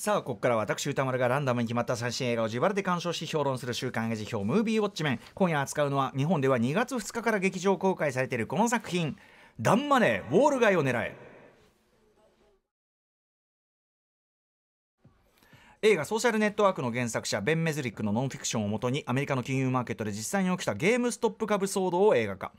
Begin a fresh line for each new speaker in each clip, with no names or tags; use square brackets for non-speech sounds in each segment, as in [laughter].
さあここからは私歌丸がランダムに決まった最新映画を自腹で鑑賞し評論する週刊映画辞表「ムービーウォッチメン」今夜扱うのは日本では2月2日から劇場公開されているこの作品「ダンマネーウォール街を狙え」。映画「ソーシャルネットワーク」の原作者ベン・メズリックのノンフィクションをもとにアメリカの金融マーケットで実際に起きたゲームストップ株騒動を映画化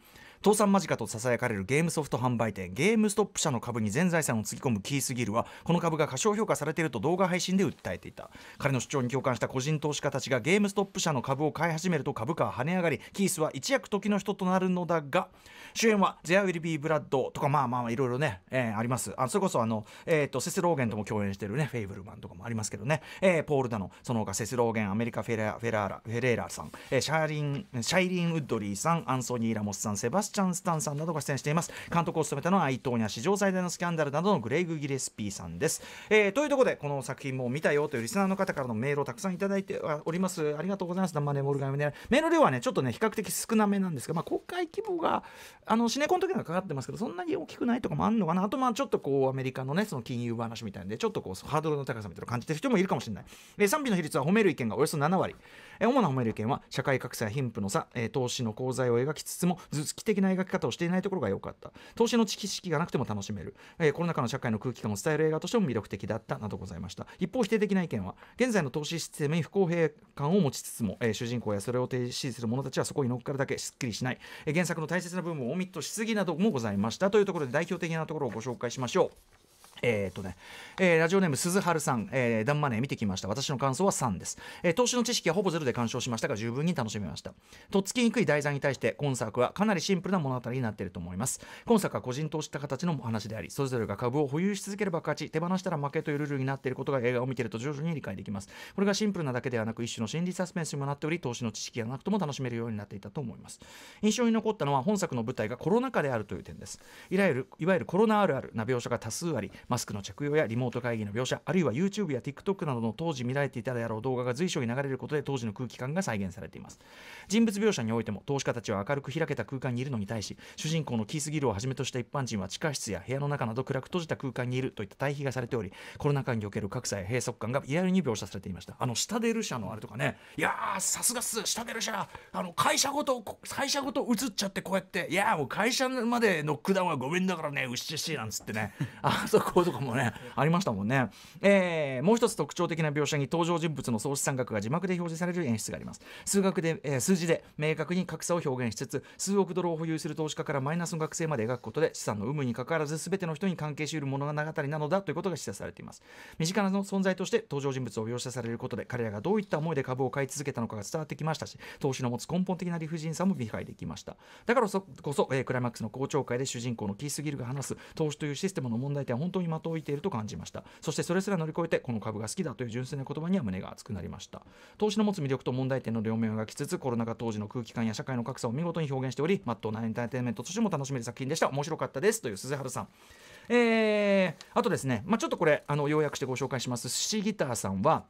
倒産間近とささやかれるゲームソフト販売店ゲームストップ社の株に全財産をつぎ込むキースギルはこの株が過小評価されていると動画配信で訴えていた彼の主張に共感した個人投資家たちがゲームストップ社の株を買い始めると株価は跳ね上がりキースは一躍時の人となるのだが主演は「ゼアウィルビーブラッドとかまあまあいろいろね、えー、ありますあそれこそあの、えーと、セス・ローゲンとも共演してるねフェイブルマンとかもありますけどね、えー、ポールダのその他セス・ローゲンアメリカフェラフェラーラフェレーラさん、えー、シャーリンシャイリン・ウッドリーさんアンソニー・ラモスさんセバススチャン・スタンさんなどが出演しています監督を務めたのは伊藤に史上最大のスキャンダルなどのグレイグ・ギレスピーさんです、えー、というところでこの作品も見たよというリスナーの方からのメールをたくさんいただいておりますありがとうございますダンマネモルガンメール量はねちょっとね比較的少なめなんですが、まあ、公開規模があのシネコンの時はかかってますけどそん
なに大きくないと
かもあるのかなあとまあちょっとこうアメリカのねその金融話みたいんでちょっとこうハードルの高さみたいな感じてる人もいるかもしれない、えー、賛否の比率は褒める意見がおよそ7割、え主な褒める意見は社会格差や貧富の差、えー、投資の功罪を描きつつも図式き的な描き方をしていないところが良かった。投資の知識がなくても楽しめる。えー、コロナ禍の社会の空気感を伝える映画としても魅力的だったなどございました。一方、否定的な意見は、現在の投資システムに不公平感を持ちつつも、えー、主人公やそれを提示する者たちはそこに乗っかるだけすっきりしない。えー、原作の大切な部分をオミットしすぎなどもございました。というところで代表的なところをご紹介しましょう。えーとねえー、ラジオネーム鈴春さん、えー、ダンマネー見てきました私の感想は3です、えー、投資の知識はほぼゼロで鑑賞しましたが十分に楽しめましたとっつきにくい題材に対して今作はかなりシンプルな物語になっていると思います今作は個人投資した形の話でありそれぞれが株を保有し続ければ勝ち手放したら負けというルールになっていることが映画を見ていると徐々に理解できますこれがシンプルなだけではなく一種の心理サスペンスにもなっており投資の知識がなくとも楽しめるようになっていたと思います印象に残ったのは本作の舞台がコロナ禍であるという点ですいわゆるいわゆるコロナあるあるな描写が多数ありマスクの着用やリモート会議の描写あるいは YouTube や TikTok などの当時見られていたであろう動画が随所に流れることで当時の空気感が再現されています人物描写においても投資家たちは明るく開けた空間にいるのに対し主人公のキースギルをはじめとした一般人は地下室や部屋の中など暗く閉じた空間にいるといった対比がされておりコロナ禍における格差や閉塞感がリアルに描写されていましたあの下出る社のあれとかねいやーさすがっす下出る社あの会社ごと会社ごと移っちゃってこうやっていやもう会社までノックダウンはごめんだからねうっしっしなんつってねあそこ声とかもねありましたもんね、えー、もう一つ特徴的な描写に登場人物の総資産額が字幕で表示される演出があります数学で、えー、数字で明確に格差を表現しつつ数億ドルを保有する投資家からマイナスの学生まで描くことで資産の有無にかかわらず全ての人に関係しうる物語なのだということが示唆されています身近な存在として登場人物を描写されることで彼らがどういった思いで株を買い続けたのかが伝わってきましたし投資の持つ根本的な理不尽さも理解できましただからこそ、えー、クライマックスの公聴会で主人公のキース・ギルが話す投資というシステムの問題点は本当にまといていると感じましたそしてそれすら乗り越えてこの株が好きだという純粋な言葉には胸が熱くなりました投資の持つ魅力と問題点の両面を描きつつコロナ禍当時の空気感や社会の格差を見事に表現しておりマットなエンターテインメントとしても楽しめる作品でした面白かったですという鈴原さんえー、あとですね、まあ、ちょっとこれあの要約してご紹介しますシギターさんは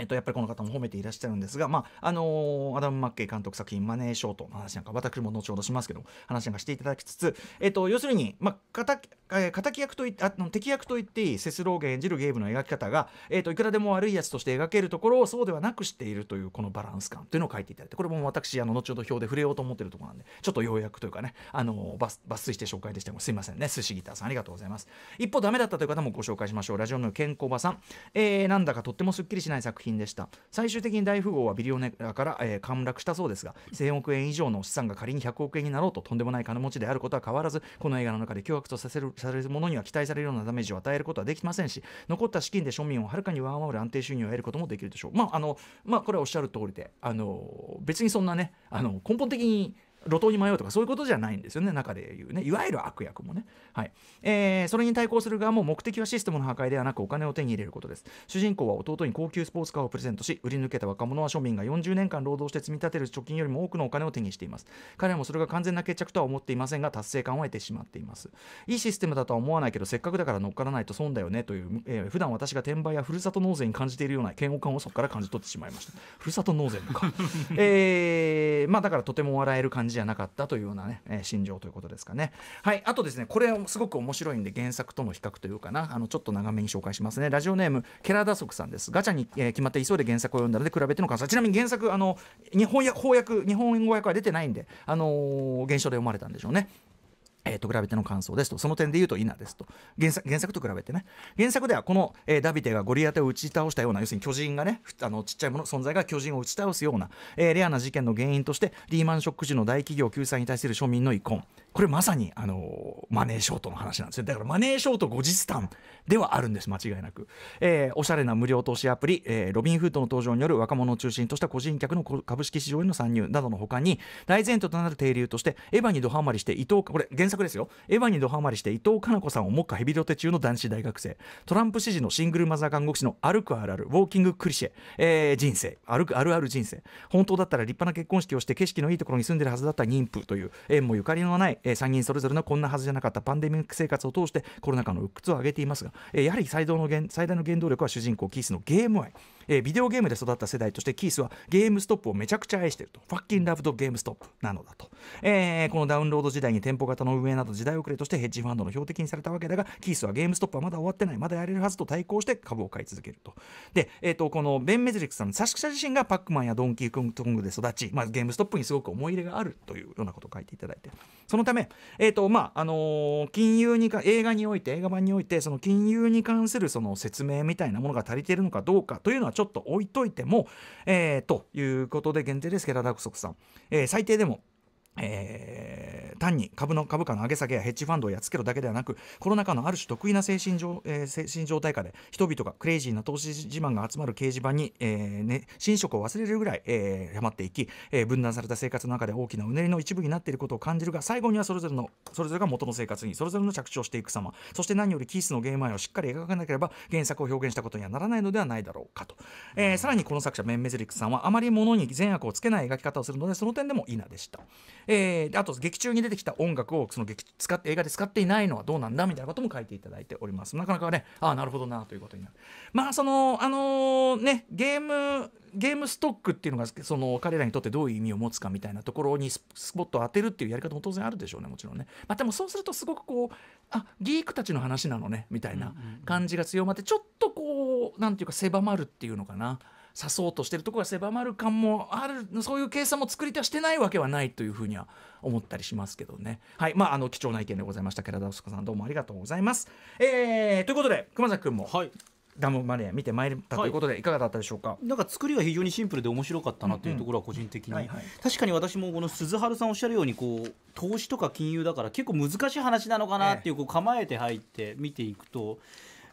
えっと、やっぱりこの方も褒めていらっしゃるんですが、まああのー、アダム・マッケイ監督作品「マネー・ショート」の話なんか私も後ほどしますけど話なんかしていただきつつ、えっと、要するに、まあ、敵え敵役といあの敵役と言っていいセス・ローゲン演じるゲームの描き方が、えっと、いくらでも悪いやつとして描けるところをそうではなくしているというこのバランス感というのを書いていただいてこれも私あの後ほど表で触れようと思ってるところなんでちょっと要約というかね、あのー、抜粋して紹介でしてもすいませんね寿司ギターさんありがとうございます一方ダメだったという方もご紹介しましょうラジオの健康場さん、えー、なんだかとってもすっきりしない作品金でした最終的に大富豪はビリオネラから、えー、陥落したそうですが1000億円以上の資産が仮に100億円になろうととんでもない金持ちであることは変わらずこの映画の中で凶悪とさせるされるものには期待されるようなダメージを与えることはできませんし残った資金で庶民をはるかに上回る安定収入を得ることもできるでしょうまああのまあこれはおっしゃる通りであの別にそんなねあの根本的に路頭に迷うとかそういうことじゃないんですよね中で言うねいわゆる悪役もね、はいえー、それに対抗する側も目的はシステムの破壊ではなくお金を手に入れることです主人公は弟に高級スポーツカーをプレゼントし売り抜けた若者は庶民が40年間労働して積み立てる貯金よりも多くのお金を手にしています彼らもそれが完全な決着とは思っていませんが達成感を得てしまっていますいいシステムだとは思わないけどせっかくだから乗っからないと損だよねという、えー、普段私が転売やふるさと納税に感じているような嫌悪感をそこから感じ取ってしまいましたふるさと納税とか [laughs] えー、まあだからとても笑える感じじじゃなかったというようなね、えー、心情ということですかね。はい、あとですね、これすごく面白いんで原作との比較というかな、あのちょっと長めに紹介しますね。ラジオネームケラダソクさんです。ガチャに、えー、決まっていで原作を読んだので比べての感想。ちなみに原作あの日本訳翻訳日本語訳は出てないんで、あのー、現象で読まれたんでしょうね。えー、と比べての感想ですと、その点で言うと否ですと原作、原作と比べてね、原作ではこの、えー、ダビデがゴリアテを打ち倒したような、要するに巨人がね、あのちっちゃいもの存在が巨人を打ち倒すような、えー、レアな事件の原因として、リーマンショック時の大企業救済に対する庶民の遺恨、これまさに、あのマネーショートの話なんですよだからマネーショート後日談ではあるんです間違いなく、えー、おしゃれな無料投資アプリ、えー、ロビン・フードの登場による若者を中心とした個人客の株式市場への参入などのほかに大前提となる定流としてエヴァにドハマりして伊藤これ原作ですよエヴァにドハマりして伊藤かな子さんを目下ヘビロテ中の男子大学生トランプ支持のシングルマザー看護師の歩くあるあるウォーキングクリシェ、えー、人生歩くあるある人生本当だったら立派な結婚式をして景色のいいところに住んでるはずだった妊婦という縁もゆかりのない、え3人それぞれのこんなはずじゃないなかったパンデミック生活を通してコロナ禍の鬱屈を上げていますが、えー、やはり最大の原動力は主人公キースのゲーム愛えー、ビデオゲームで育った世代としてキースはゲームストップをめちゃくちゃ愛してるとファッキンラブとゲームストップなのだと、えー、このダウンロード時代に店舗型の運営など時代遅れとしてヘッジファンドの標的にされたわけだがキースはゲームストップはまだ終わってないまだやれるはずと対抗して株を買い続けるとで、えーと、このベン・メズリックさん作者自身がパックマンやドンキーコングで育ち、まあ、ゲームストップにすごく思い入れがあるというようなことを書いていただいてそのため、えーとまああのー、金融にか映画において映画版においてその金融に関するその説明みたいなものが足りているのかどうかというのはちょっと置いといても、えー、ということで限定ですけどダークソクさん、えー、最低でもえー、単に株の株価の上げ下げやヘッジファンドをやっつけるだけではなくコロナ禍のある種得意な精神状,、えー、精神状態下で人々がクレイジーな投資自慢が集まる掲示板に、えーね、寝食を忘れるぐらい、えー、はまっていき、えー、分断された生活の中で大きなうねりの一部になっていることを感じるが最後にはそれぞれのそれぞれが元の生活にそれぞれの着地をしていく様そして何よりキースのゲーム愛をしっかり描かなければ原作を表現したことにはならないのではないだろうかと、えー、さらにこの作者メン・メゼリックさんはあまり物に善悪をつけない描き方をするのでその点でもいいなでした。えー、あと劇中に出てきた音楽をその劇使って映画で使っていないのはどうなんだみたいなことも書いていただいておりますなかなかねああなるほどなということになるまあそのあのー、ねゲームゲームストックっていうのがその彼らにとってどういう意味を持つかみたいなところにスポットを当てるっていうやり方も当然あるでしょうねもちろんね、まあ、でもそうするとすごくこうあギークたちの話なのねみたいな感じが強まってちょっとこう何て言うか狭まるっていうのかな刺そうとしてるとこが狭まる感もあるそういう計算も作り手はしてないわけはないというふうには思ったりしますけどねはいまああの貴重な意見でございました寺田すかさんどうもありがとうございます。えー、ということで熊崎君も、はいダムマネー見てまいっ
たということで、い、かがだったでしょうか、なんか作りは非常にシンプルで面白かったなというところは個人的に、はい確かに私もこの鈴春さんおっしゃるようにこう投資とか金融だから結構難しい話なのかなっていうこう構えて入って見ていくと。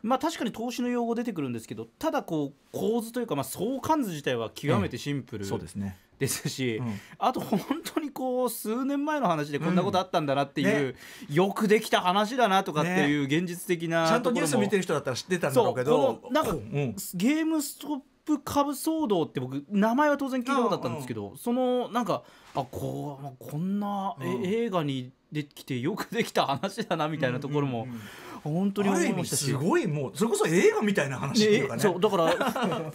まあ、確かに投資の用語出てくるんですけどただこう構図というか、まあ、相関図自体は極めてシンプル、ええ、そうですねですし、うん、あと本当にこう数年前の話でこんなことあったんだなっていう、うんね、よくできた話だなとかっていう現実的な、ね、ちゃんとニュース見てる人だったら知ってたんだろうけどなんか、うん、ゲームストップ株騒動って僕名前は当然聞いたことあったんですけど、うんそのなんかあこうこんな、え映画にできてよくできた話だなみたいなところも、うんうんうん本当に思いましたすごいもうそれこそ映画みたいな話っていうかね、ね、そうだから [laughs] フ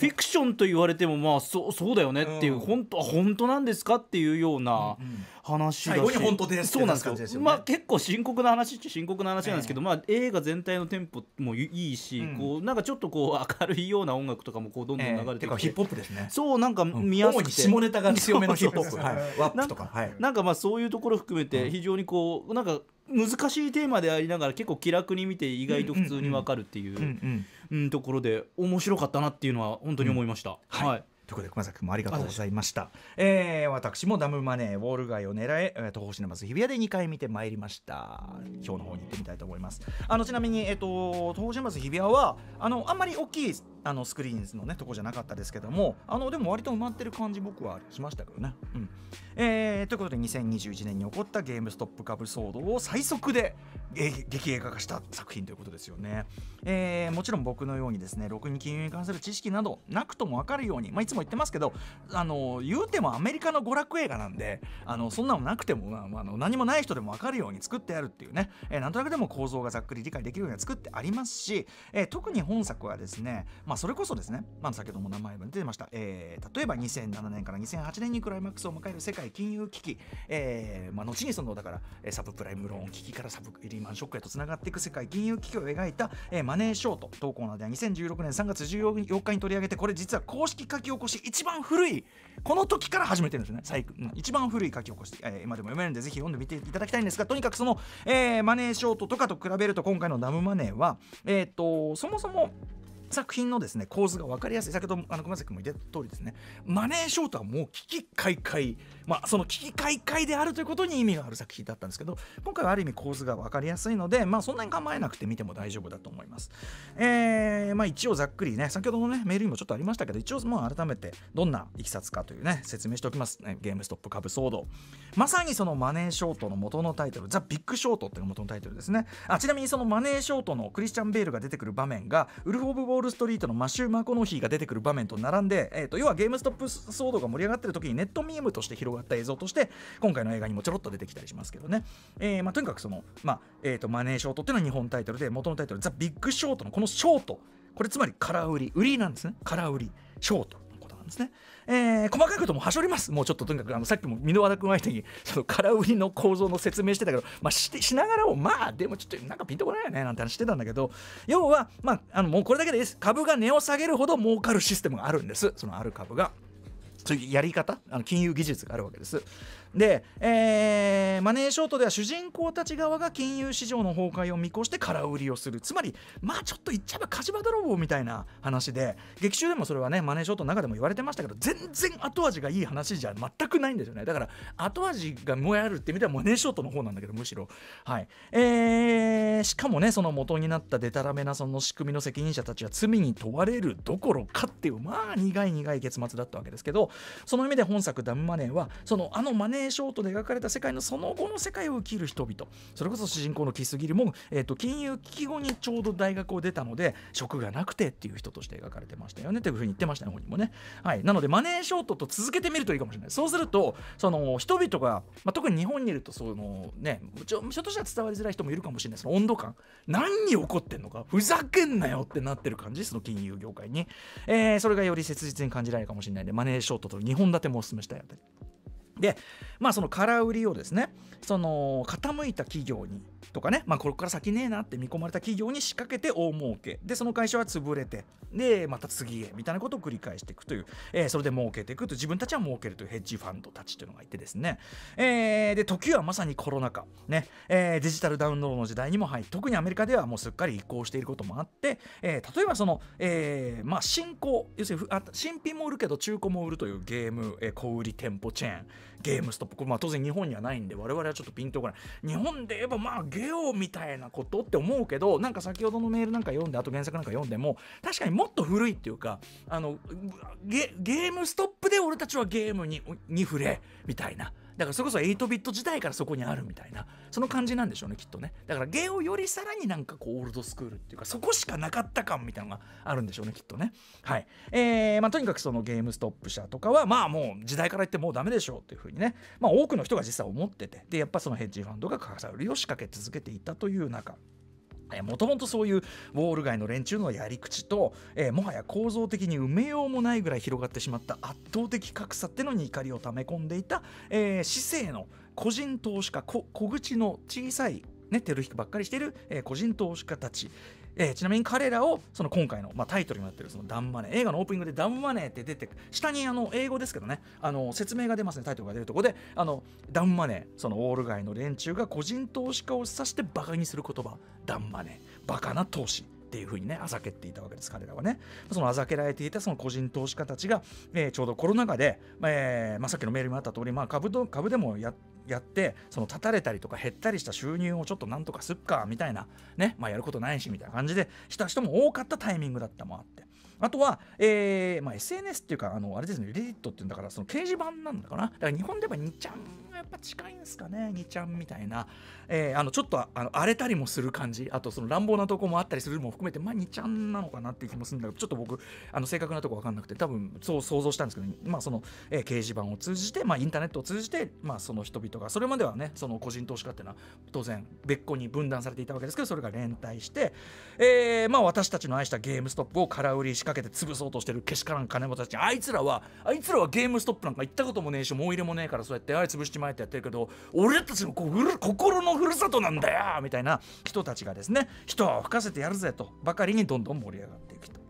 ィクションと言われてもまあそそうだよねっていう、うん、本当本当なんですかっていうような、うんうん、話だし最後に本当ですそうなんですよですよ、ね、まあ結構深刻な話っちゃ深刻な話なんですけど、えー、まあ映画全体のテンポもいいし、うん、こうなんかちょっとこう明るいような音楽とかもこうどんどん流れてきて、えー、ヒップホップですねそうなんか見やすくて、うん、下ネタが強めのヒップホップ、はい、ワップとかはい、なんかまあそういうところ含めて非常にこうなんか難しいテーマでありながら結構気楽に見て意外と普通にわかるっていうところで面白かったなっていうのは本当に思いました、うん、はい、はい
ということで熊崎君もありがとうござ
いました、えー、私もダ
ムマネーウォール街を狙え東方シネマズ日比谷で2回見てまいりました今日の方に行ってみたいと思いますあのちなみに、えーと、と東方シネマズ日比谷はあのあんまり大きいあのスクリーンズのねとこじゃなかったですけどもあのでも割と埋まってる感じ僕はしましたけどね、うんえー、ということで2021年に起こったゲームストップ株騒動を最速で劇映画化した作品ということですよね、えー、もちろん僕のようにですねろくに金融に関する知識などなくとも分かるように、まあ、いつも言ってますけどあの言うてもアメリカの娯楽映画なんであのそんなのなくても、まあ、あの何もない人でも分かるように作ってあるっていうね、えー、なんとなくでも構造がざっくり理解できるように作ってありますし、えー、特に本作はですねまあ、それこそですね、まあ、先ほども名前も出てました、えー、例えば2007年から2008年にクライマックスを迎える世界金融危機、えーまあ、後にそのだからサブプライムローン危機からサブリーマンショックへとつながっていく世界金融危機を描いた、えー、マネーショート投稿などは2016年3月14日に取り上げてこれ実は公式書き起こし一番古いこの時から始めてるんですね最一番古い書き起こし、えー、今でも読めるんでぜひ読んでみていただきたいんですがとにかくその、えー、マネーショートとかと比べると今回のダムマネーはえっ、ー、とそもそも作品のですね構図が分かりやすい先ほどあの熊崎君も言った通りですねマネーショートはもう危機開会まあ、その危機開会であるということに意味がある作品だったんですけど今回はある意味構図が分かりやすいので、まあ、そんなに構えなくて見ても大丈夫だと思います、えー、まあ、一応ざっくりね先ほどの、ね、メールにもちょっとありましたけど一応まあ改めてどんないきさつかというね説明しておきます、ね、ゲームストップ株騒動まさにそのマネーショートの元のタイトルザ・ビッグショートっていうのが元のタイトルですねあちなみにそのマネーショートのクリスチャン・ベールが出てくる場面がウルフ・オブ・ウォール・ストリートのマシュー・マコノヒーが出てくる場面と並んで、えーと、と要はゲームストップ騒動が盛り上がってる時にネットミームとして広広がった映像として今回の映画にもちょろっと出てきたりしますけどね、えーまあ、とにかくその、まあえーと、マネーショートっていうのは日本タイトルで元のタイトルザ・ビッグショートのこのショートこれつまり空売り売りなんですね空売りショートことなんですね。えー、細かいこともはしょります。もうちょっととにかくあのさっきも箕輪田君相手にその空売りの構造の説明してたけど、まあ、してしながらもまあでもちょっとなんかピンとこないよねなんて話してたんだけど要は、まあ、あのもうこれだけです株が値を下げるほど儲かるシステムがあるんですそのある株が。そういうやり方あの金融技術があるわけですで、えー、マネーショートでは主人公たち側が金融市場の崩壊を見越して空売りをするつまりまあちょっと言っちゃえば火事場泥棒みたいな話で劇中でもそれはねマネーショートの中でも言われてましたけど全然後味がいい話じゃ全くないんですよねだから後味がもやるって意味ではマネーショートの方なんだけどむしろはいえー、しかもねその元になったデタラメなその仕組みの責任者たちは罪に問われるどころかっていうまあ苦い苦い結末だったわけですけどその意味で本作「ダムマネーはそのあのマネー名ショートで描かれた世界のその後の世界を生きる人々それこそ主人公のキスギリも、えーと、金融危機後にちょうど大学を出たので職がなくてっていう人として描かれてましたよねというふうに言ってましたね本人もね、はい、なのでマネーショートと続けてみるといいかもしれないそうするとその人々が、まあ、特に日本にいるとそのねちょひょっとしたら伝わりづらい人もいるかもしれないその温度感何に起こってんのかふざけんなよってなってる感じその金融業界に、えー、それがより切実に感じられるかもしれないんでマネーショートと2本立てもおすすめしたいあたりでまあその空売りをですねその傾いた企業にとかね、まあ、これから先ねえなって見込まれた企業に仕掛けて大儲けでその会社は潰れてでまた次へみたいなことを繰り返していくという、えー、それで儲けていくと自分たちは儲けるというヘッジファンドたちというのがいてですね、えー、で時はまさにコロナ禍、ねえー、デジタルダウンロードの時代にも入って特にアメリカではもうすっかり移行していることもあって、えー、例えばその、えーまあ、新興要するにあ新品も売るけど中古も売るというゲーム、えー、小売店舗チェーンゲームストップ、これまあ当然日本にはないんで、我々はちょっとピンとこない。日本で言えばまあゲオみたいなことって思うけど、なんか先ほどのメールなんか読んで、あと原作なんか読んでも、確かにもっと古いっていうか、あのゲゲームストップで俺たちはゲームにに触れみたいなだからそれこそ8ビット時代からそこにあるみたいなその感じなんでしょうねきっとねだからゲをよりさらになんかこうオールドスクールっていうかそこしかなかった感みたいなのがあるんでしょうねきっとねはいえー、まあ、とにかくそのゲームストップ社とかはまあもう時代から言ってもうダメでしょうっていうふうにねまあ多くの人が実は思っててでやっぱそのヘッジファンドが価格さ売りを仕掛け続けていたという中もともとそういうウォール街の連中のやり口と、えー、もはや構造的に埋めようもないぐらい広がってしまった圧倒的格差ってのに怒りをため込んでいた、えー、市政の個人投資家小口の小さいね、テル引くばっかりしている、えー、個人投資家たち、えー、ちなみに彼らをその今回の、まあ、タイトルになってるそのダンマネー映画のオープニングでダンマネーって出て下にあの英語ですけどねあの説明が出ますねタイトルが出るとこであのダンマネーそのオール街の連中が個人投資家を指してバカにする言葉ダンマネーバカな投資っていうふうにね、あざけていたわけです、彼らはね。そのあざけられていたその個人投資家たちが、えー、ちょうどコロナ禍で、えーまあ、さっきのメールにもあった通り、まあ、株と株でもややってその立たれたりとか減ったりした収入をちょっとなんとかすっかみたいなね、まあ、やることないしみたいな感じでした人も多かったタイミングだったもあって。あとは、えーまあ、SNS っていうか、あのあれですね、リリットっていうんだから、その掲示板なんだかな。だから日本では2ちゃんやっぱ近いんですかね、2ちゃんみたいな。えー、あのちょっとあの荒れたりもする感じあとその乱暴なとこもあったりするのも含めてまあ2ちゃんなのかなっていう気もするんだけどちょっと僕あの正確なとこ分かんなくて多分そう想像したんですけど、まあその、えー、掲示板を通じて、まあ、インターネットを通じて、まあ、その人々がそれまではねその個人投資家っていうのは当然別個に分断されていたわけですけどそれが連帯して、えー、まあ私たちの愛したゲームストップを空売り仕掛けて潰そうとしてるけしからん金持ちたちあいつらはあいつらはゲームストップなんか行ったこともねえし思い入れもねえからそうやってあれ潰しちまえってやってるけど俺たちのこう心のふるさとなんだよみたいな人たちがですね人を吹かせてやるぜとばかりにどんどん盛り上がっていくと。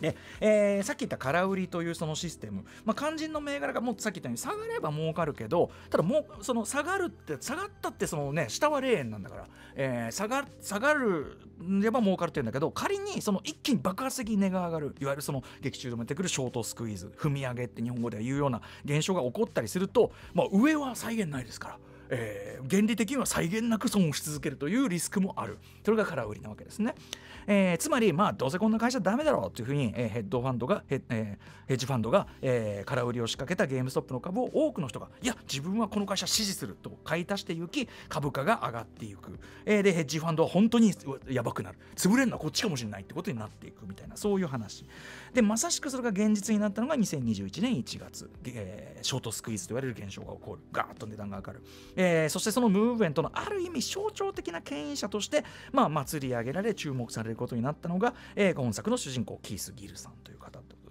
で、えー、さっき言った空売りというそのシステム、まあ、肝心の銘柄がもっとさっき言ったように下がれば儲かるけどただもうその下がるって下がったってそのね下は0円なんだから、えー、下が下がるれば儲かるって言うんだけど仮にその一気に爆発的に値が上がるいわゆるその劇中止めてくるショートスクイーズ踏み上げって日本語では言うような現象が起こったりすると、まあ、上は再現ないですから。えー、原理的には際限なく損をし続けるというリスクもあるそれが空売りなわけですね、えー、つまりまあどうせこんな会社ダメだろうというふうに、えー、ヘッドファンドがヘ,、えー、ヘッジファンドが、えー、空売りを仕掛けたゲームストップの株を多くの人がいや自分はこの会社支持すると買い足していき株価が上がっていく、えー、でヘッジファンドは本当にやばくなる潰れるのはこっちかもしれないってことになっていくみたいなそういう話でまさしくそれが現実になったのが2021年1月、えー、ショートスクイズと言われる現象が起こるガーッと値段が上がる、えー、そしてそのムーブメントのある意味象徴的な牽引者として、まあ、祭り上げられ注目されることになったのが、えー、本作の主人公キース・ギルさんという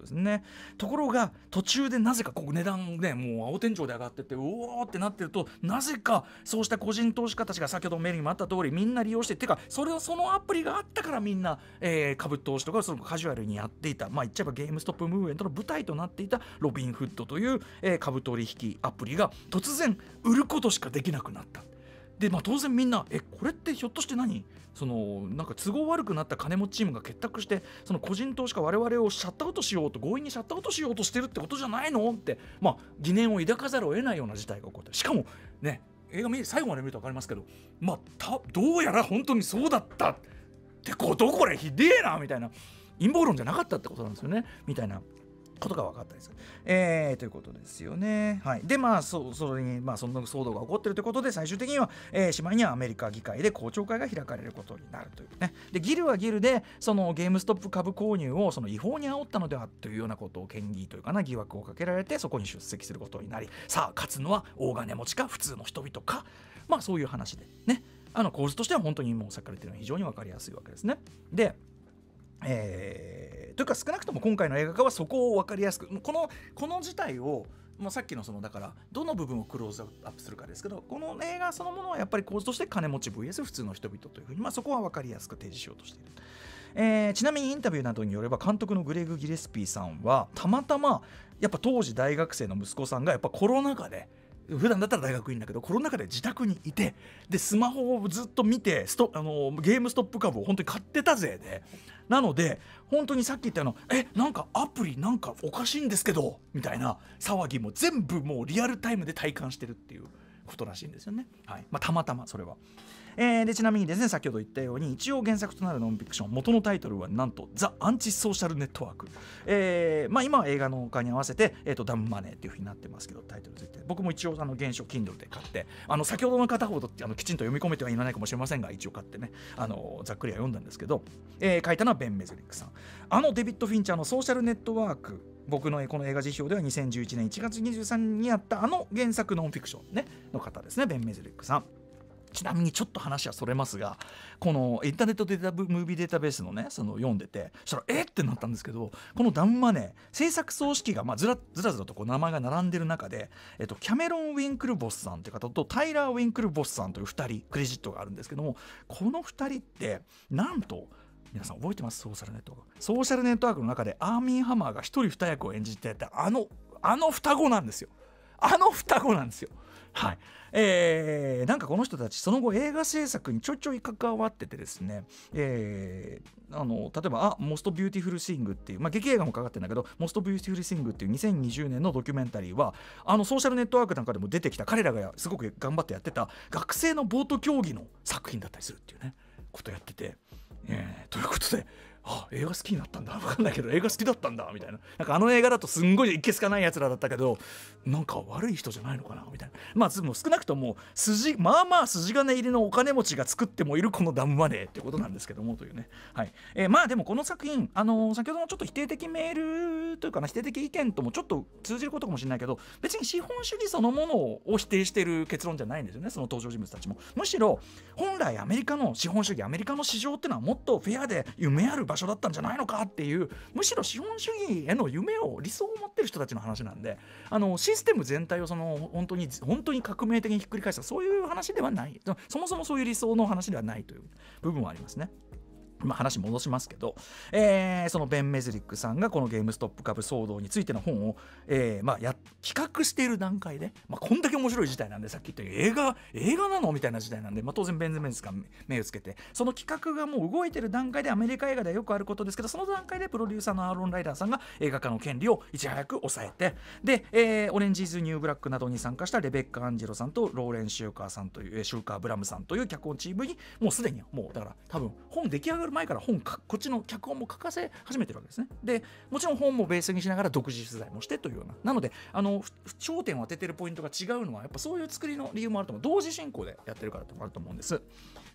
ことですねところが途中でなぜかこう値段ねもう青天井で上がってってうおーってなってるとなぜかそうした個人投資家たちが先ほどメールにもあった通りみんな利用しててかそれはそのアプリがあったからみんな、えー、株投資とかそのカジュアルにやっていたまあ言っちゃえばゲームストップムーブメントの舞台となっていたロビンフッドという、えー、株取引アプリが突然売ることしかできなくなった。で、まあ、当然みんなえこれってひょっとして何そのなんか都合悪くなった金持ちチームが結託してその個人投資家我々をシャットアウトしようと強引にシャットアウトしようとしてるってことじゃないのって、まあ、疑念を抱かざるを得ないような事態が起こってしかもね映画最後まで見ると分かりますけど、まあ、たどうやら本当にそうだったってことこれひでえなみたいな陰謀論じゃなかったってことなんですよねみたいなことが分かったりする。えー、ということですよね。はい、で、まあそ、それに、まあ、そんな騒動が起こってるということで、最終的には、えー、しまいにはアメリカ議会で公聴会が開かれることになるというね。で、ギルはギルで、そのゲームストップ株購入をその違法に煽ったのではというようなことを権議というかな疑惑をかけられて、そこに出席することになり、さあ、勝つのは大金持ちか、普通の人々か、まあ、そういう話でね。あの構図としては本当にもうさっきから言ってるのは非常に分かりやすいわけですね。で、えーというか少なくとも今回の映画化はそこを分かりやすくこのこの事態をまあ、さっきのそのだからどの部分をクローズアップするかですけどこの映画そのものはやっぱり構図として金持ち VS 普通の人々というふうに、まあ、そこは分かりやすく提示しようとしている、えー、ちなみにインタビューなどによれば監督のグレーグ・ギレスピーさんはたまたまやっぱ当時大学生の息子さんがやっぱコロナ禍で普段だったら大学院だけどコロナ禍で自宅にいてでスマホをずっと見てストあのゲームストップ株を本当に買ってたぜで、ね。なので本当にさっき言ったのえなんかアプリなんかおかしいんですけどみたいな騒ぎも全部もうリアルタイムで体感してるっていうことらしいんですよね、はいまあ、たまたまそれは。えー、でちなみにですね先ほど言ったように一応原作となるノンフィクション元のタイトルはなんと「ザ・アンチソーシャル・ネットワーク」えーまあ、今は映画の他に合わせて、えーと、ダムマネーっていうふうになってますけどタイトルついて僕も一応あの原書 Kindle で買ってあの先ほどの片方とあのきちんと読み込めてはいらないかもしれませんが一応買ってねあのざっくりは読んだんですけど、えー、書いたのはベン・メズリックさんあのデビッド・フィンチャーのソーシャルネットワーク僕のこの映画辞表では2011年1月23日にあったあの原作ノンフィクション、ね、の方ですねベン・メズリックさんちなみにちょっと話はそれますがこのインターネットデータムービーデータベースのねその読んでてそしたらえってなったんですけどこのダウンマネー制作総指揮が、まあ、ずらずらずらとこう名前が並んでる中で、えっと、キャメロン・ウィンクルボスさんという方とタイラー・ウィンクルボスさんという2人クレジットがあるんですけどもこの2人ってなんと皆さん覚えてますソーシャルネットワークソーシャルネットワークの中でアーミン・ハマーが1人2役を演じてたあのあの双子なんですよあの双子なんですよはいえー、なんかこの人たちその後映画制作にちょいちょい関わっててですね、えー、あの例えば「あモストビューティフルシング」っていう、まあ、劇映画もかかってんだけど「モストビューティフルシング」っていう2020年のドキュメンタリーはあのソーシャルネットワークなんかでも出てきた彼らがすごく頑張ってやってた学生のボート競技の作品だったりするっていうねことやってて、えー、ということであ映画好きになったんだ分かんないけど映画好きだったんだみたいななんかあの映画だとすんごいいけすかないやつらだったけどなんか悪い人じゃないのかなみたいなまあも少なくとも筋まあまあ筋金入りのお金持ちが作ってもいるこのダムマネーってことなんですけどもというね、はいえー、まあでもこの作品、あのー、先ほどのちょっと否定的メールというかな否定的意見ともちょっと通じることかもしれないけど別に資本主義そのものを否定している結論じゃないんですよねその登場人物たちもむしろ本来アメリカの資本主義アメリカの市場っていうのはもっとフェアで夢ある場所だったんじゃないのかっていうむしろ資本主義への夢を理想を持ってる人たちの話なんであのシステム全体をその本当に本当に革命的にひっくり返したそういう話ではないそもそもそういう理想の話ではないという部分はありますね。まあ、話戻しますけど、えー、そのベン・メズリックさんがこのゲームストップ株騒動についての本を、えーまあや、企画している段階で、まあ、こんだけ面白い事態なんでさっき言った映画映画なのみたいな事態なんで、まあ、当然ベン・メズリッ目をつけてその企画がもう動いてる段階でアメリカ映画ではよくあることですけどその段階でプロデューサーのアーロン・ライダーさんが映画化の権利をいち早く抑えてで、えー、オレンジーズ・ニュー・ブラックなどに参加したレベッカ・アンジェロさんとローレン・シューカーさんというシューカー・ブラムさんという脚本チームにもうすでにもうだから多分本出来上がるる前から本こっちの脚本も書かせ始めてるわけですね。でもちろん本もベースにしながら独自取材もしてというようななのであの焦点を当ててるポイントが違うのはやっぱそういう作りの理由もあると思う同時進行でやってるからってもあると思うんです。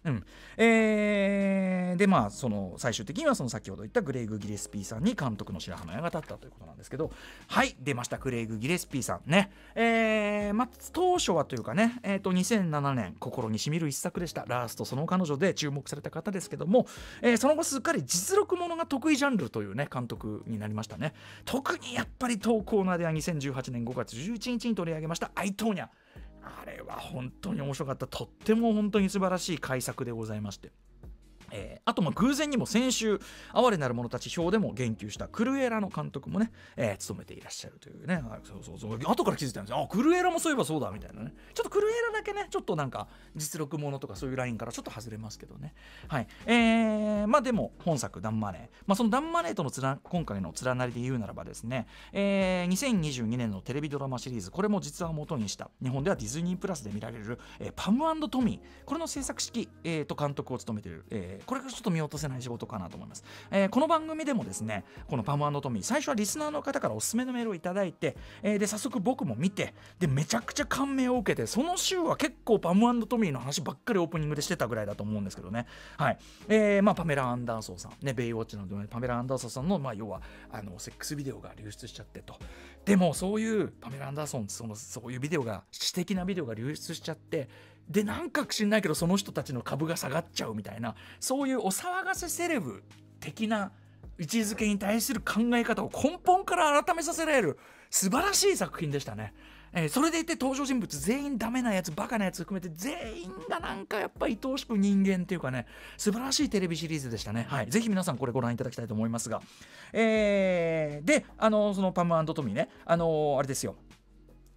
うん。えー、で、まあ、その、最終的には、その先ほど言ったグレイグ・ギレスピーさんに監督の白羽の矢が立ったということなんですけど、はい、出ました、グレイグ・ギレスピーさんね。えー、まあ、当初はというかね、えっ、ー、と、2007年、心にしみる一作でした、ラスト、その彼女で注目された方ですけども、えー、その後、すっかり実力ものが得意ジャンルというね、監督になりましたね。特にやっぱり当コーナーでは2018年5月11日に取り上げました、アイトーニャ。あれは本当に面白かったとっても本当に素晴らしい改作でございましてえー、あとま偶然にも先週「哀れなる者たち」表でも言及したクルエラの監督もね、えー、務めていらっしゃるというねそうそうそう後から気づいたんですよあクルエラもそういえばそうだみたいなねちょっとクルエラだけねちょっとなんか実力ものとかそういうラインからちょっと外れますけどねはいえー、まあでも本作「ダンマネー」まあ、そのダンマネーとのつら今回の連なりで言うならばですね、えー、2022年のテレビドラマシリーズこれも実話を元にした日本ではディズニープラスで見られる、えー、パムトミーこれの制作式、えー、と監督を務めている、えーこれがちょっと見落とせない仕事かなと思います、えー、この番組でもですねこのパムトミー最初はリスナーの方からおすすめのメールをだいて、えー、で早速僕も見てでめちゃくちゃ感銘を受けてその週は結構パムトミーの話ばっかりオープニングでしてたぐらいだと思うんですけどねはい、えー、まあパメラ・アンダーソーさんねベイウォッチのパメラ・アンダーソーさんのまあ要はあのセックスビデオが流出しちゃってとでもそういうパメラ・アンダーソンそのそういうビデオが私的なビデオが流出しちゃってでなんか知んないけどその人たちの株が下がっちゃうみたいなそういうお騒がせセレブ的な位置づけに対する考え方を根本から改めさせられる素晴らしい作品でしたね。えー、それでいて登場人物全員ダメなやつバカなやつ含めて全員がなんかやっぱ愛おしく人間っていうかね素晴らしいテレビシリーズでしたねはいぜひ皆さんこれご覧いただきたいと思いますがえー、であのそのパムトミーねあのあれですよ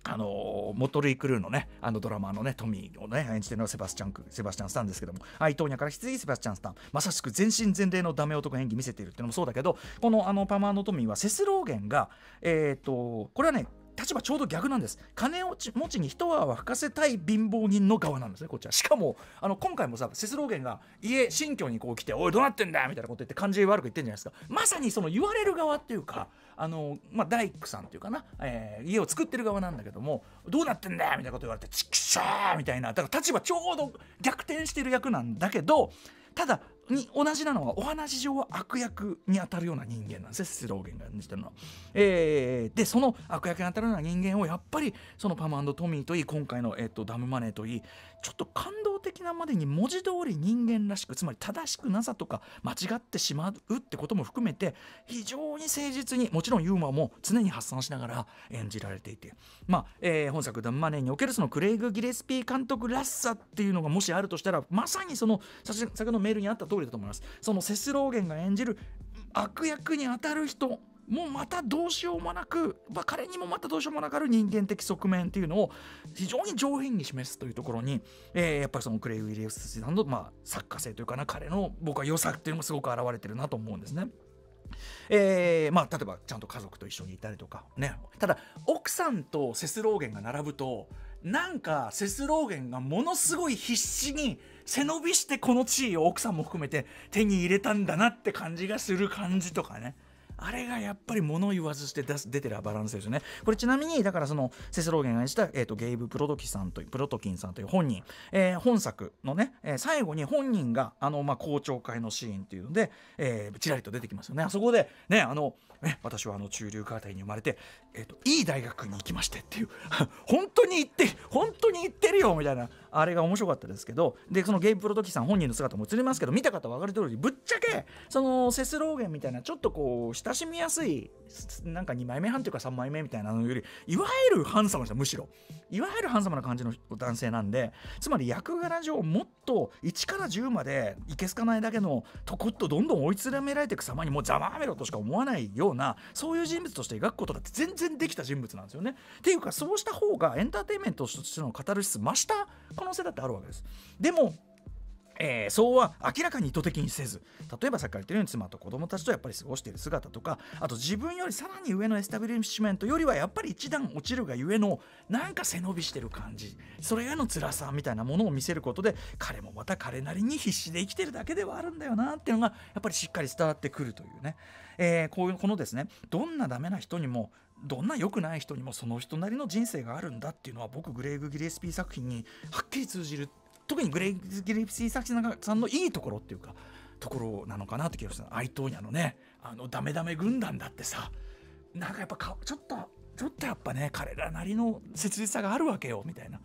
あのモトリー・クルーのねあのドラマのねトミーをね演じてるのセバスチャンセバスチャンスタンですけどもイトーニャからぎセバスチャンスタンまさしく全身全霊のダメ男演技見せているっていうのもそうだけどこのあのパマーのトミーはセスローゲンがえっ、とこれはね立場ちょうど逆なんです金持ち持ちに一泡吹かせたい貧乏人の側なんですねこっちはしかもあの今回もさセスローゲンが家新居にこう来て「おいどうなってんだ!」みたいなこと言って感じ悪く言ってんじゃないですかまさにその言われる側っていうかあの、まあ、大工さんっていうかな、えー、家を作ってる側なんだけども「どうなってんだ!」みたいなこと言われて「ちくしょー!」みたいなだから立場ちょうど逆転してる役なんだけどただに同じなのはお話上は悪役に当たるような人間なんですよ。スローゲンが演じてるのは、えー、でその悪役に当たるような人間をやっぱりそのパムトミーといい今回の、えーと、とダムマネーといいちょっと感動的なまでに文字通り人間らしくつまり正しくなさとか間違ってしまうってことも含めて非常に誠実にもちろんユーモアも常に発散しながら演じられていて、まあえー、本作「ダンマネー」におけるそのクレイグ・ギレスピー監督らしさっていうのがもしあるとしたらまさにその先ほどメールにあった通りだと思います。そのセスローゲンが演じる悪役に当たる人もうまたどうしようもなく、まあ、彼にもまたどうしようもなかる人間的側面っていうのを非常に上品に示すというところに、えー、やっぱりそのクレイ・ウィリアスさんの、まあ、作家性というかな彼の僕は良さっていうのもすごく表れてるなと思うんですね。えー、まあ、例えばちゃんと家族と一緒にいたりとかねただ奥さんとセスローゲンが並ぶとなんかセスローゲンがものすごい必死に背伸びしてこの地位を奥さんも含めて手に入れたんだなって感じがする感じとかね。あれがやっぱり物言わずして出す出てるバランスですよねこれちなみにだからそのセスローゲンが演じた、えーと、ゲイブ・プロトキさんというプロトキンさんという本人、えー、本作のね、えー、最後に本人があの、まあ、公聴会のシーンっていうので、えー、ちらりと出てきますよねあそこでねあのね私はあの中流家庭に生まれて、えーといい大学に行きましてっていう [laughs] 本当に行って本当に行ってるよみたいなあれが面白かったですけどでそのゲイプロトキさん本人の姿も映りますけど見た方分かる通りぶっちゃけそのセスローゲンみたいなちょっとこう親しみやすいなんか2枚目半というか3枚目みたいなのよりいわゆるハンサムゃ、むしろいわゆるハンサムな感じの男性なんでつまり役柄上もっと1から10までいけすかないだけのとこっとどんどん追い詰められていく様にもう邪魔あめろとしか思わないようなそういう人物として描くことだって全然できた人物なんですよね。っていうかそうした方がエンターテインメントとしてのカタルシス増した可能性だってあるわけです。でもえー、そうは明らかに意図的にせず例えばさっきから言ったように妻と子供たちとやっぱり過ごしている姿とかあと自分よりさらに上のエスタブリッシュメントよりはやっぱり一段落ちるがゆえのなんか背伸びしてる感じそれえの辛さみたいなものを見せることで彼もまた彼なりに必死で生きてるだけではあるんだよなっていうのがやっぱりしっかり伝わってくるというね、えー、こういうこのですねどんなダメな人にもどんな良くない人にもその人なりの人生があるんだっていうのは僕グレーグ・ギレスピー作品にはっきり通じる特にグレイグ・ギレスピー作品さんのいいところっていうかところなのかなって気がするアイトーニャのねあのダメダメ軍団だってさなんかやっぱかちょっとちょっとやっぱね彼らなりの切実さがあるわけよみたいな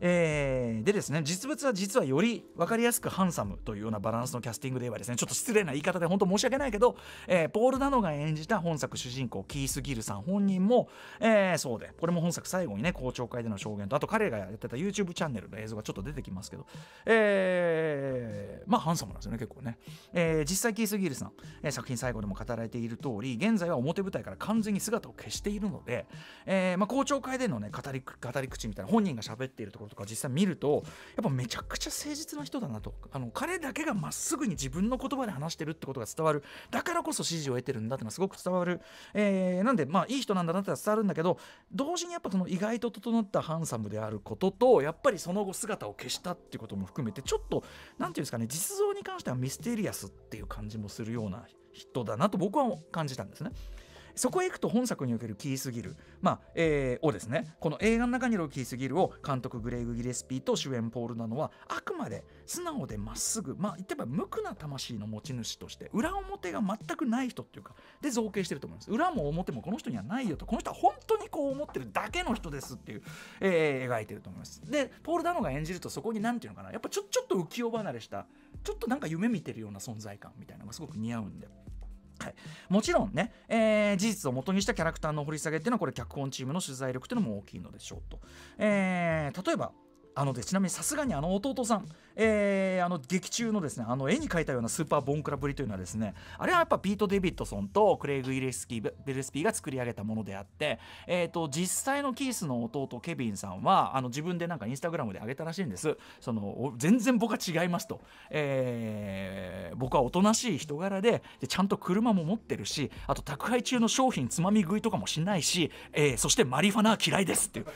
えー、でですね実物は実はより分かりやすくハンサムというようなバランスのキャスティングではですねちょっと失礼な言い方で本当申し訳ないけど、えー、ポール・ダノが演じた本作主人公キース・ギルさん本人も、えー、そうでこれも本作最後にね公聴会での証言とあと彼がやってた YouTube チャンネルの映像がちょっと出てきますけど、えー、まあハンサムなんですよね結構ね、えー、実際キース・ギルさん、えー、作品最後でも語られている通り現在は表舞台から完全に姿を消しているので、えーまあ、公聴会でのね語り語り口みたいな本人が喋っているところとか実際見るとやっぱめちゃくちゃ誠実な人だなとあの彼だけがまっすぐに自分の言葉で話してるってことが伝わるだからこそ支持を得てるんだってのはすごく伝わる、えー、なんでまあいい人なんだなって伝わるんだけど同時にやっぱその意外と整ったハンサムであることとやっぱりその後姿を消したっていうことも含めてちょっと何て言うんですかね実像に関してはミステリアスっていう感じもするような人だなと僕は感じたんですね。そこへ行くと本作におけるキースギル、まあえー、をですねこの映画の中にいるキースギルを監督グレイグ・ギレスピーと主演ポールなのはあくまで素直でまっすぐまあ言ってば無垢な魂の持ち主として裏表が全くない人っていうかで造形してると思います裏も表もこの人にはないよとこの人は本当にこう思ってるだけの人ですっていう、えー、描いてると思いますでポール・ダノが演じるとそこに何て言うのかなやっぱちょちょっと浮世離れしたちょっとなんか夢見てるような存在感みたいなのがすごく似合うんで。はい、もちろんね、えー、事実を元にしたキャラクターの掘り下げっていうのはこれ脚本チームの取材力っていうのも大きいのでしょうと、えー、例えばあのでちなみにさすがにあの弟さん、えー、あの劇中のですねあの絵に描いたようなスーパーボンクラぶりというのはですねあれはやっぱピート・デビッドソンとクレイグ・イレスキーベルスピーが作り上げたものであって、えーと、実際のキースの弟ケビンさんはあの自分でなんかインスタグラムで上げたらしいんですその全然僕は違いますと、えー、僕はおとなしい人柄ででちゃんと車も持ってるしあと宅配中の商品つまみ食いとかもしないし、えー、そしてマリファナは嫌いですっていう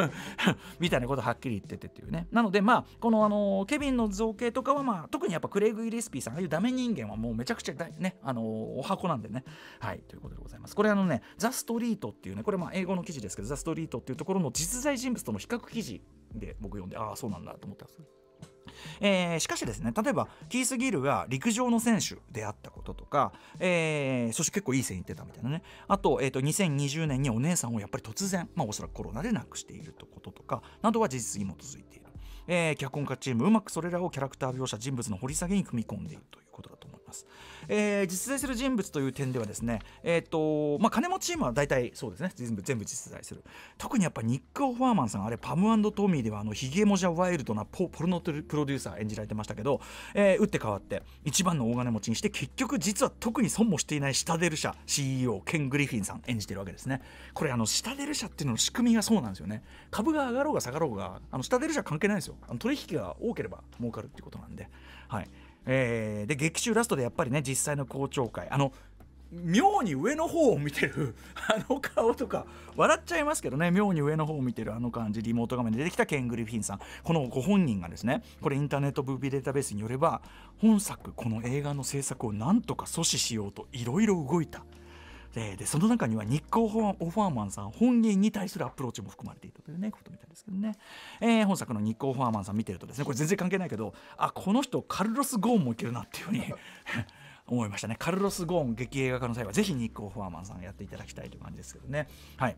[laughs] みたいなことはっきり言っててっていうねなのでまあこのあのケビンの造形とかは、まあ、特にやっぱクレイグ・イリスピーさんが言うダメ人間はもうめちゃくちゃ大、ね、あのお箱なんでね。はい、ということでございます。これあのね、ザ・ストリートっていうね、これまあ英語の記事ですけど、ザ・ストリートっていうところの実在人物との比較記事で僕読んで、ああ、そうなんだと思ってます。えー、しかしですね例えばキース・ギルが陸上の選手であったこととか、えー、そして結構いい線いってたみたいなねあと,、えーと、と2020年にお姉さんをやっぱり突然、まあ、おそらくコロナで亡くしているとこととかなどは事実に基づいてえー、脚本家チームうまくそれらをキャラクター描写人物の掘り下げに組み込んでいるということだと思います。ます、えー、実在する人物という点ではですね、えーとまあ、金持ちチームは大体そうですね全部全部実在する特にやっぱニック・オファーマンさんあれパムトミーではあのヒゲもじゃワイルドなポポルノプロデューサー演じられてましたけど、えー、打って変わって一番の大金持ちにして結局実は特に損もしていないシタデル社 CEO ケン・グリフィンさん演じてるわけですねこれあのシタデル社っていうのの仕組みがそうなんですよね株が上がろうが下がろうがあのシタデル社関係ないんですよあの取引が多ければ儲かるっていうことなんではいえー、で劇中ラストでやっぱりね実際の公聴会あの妙に上の方を見てる [laughs] あの顔とか笑っちゃいますけどね妙に上の方を見てるあの感じリモート画面で出てきたケン・グリフィンさんこのご本人がですねこれインターネットブービーデータベースによれば本作この映画の制作をなんとか阻止しようといろいろ動いた。でその中には日光オファーマンさん本人に対するアプローチも含まれていたというねことみたいですけどね、えー、本作の日光オファーマンさん見てるとですねこれ全然関係ないけどあこの人カルロス・ゴーンもいけるなっていうふうに [laughs] 思いましたねカルロス・ゴーン劇映画化の際はぜひ日光ファーマンさんやっていただきたいという感じですけどねはい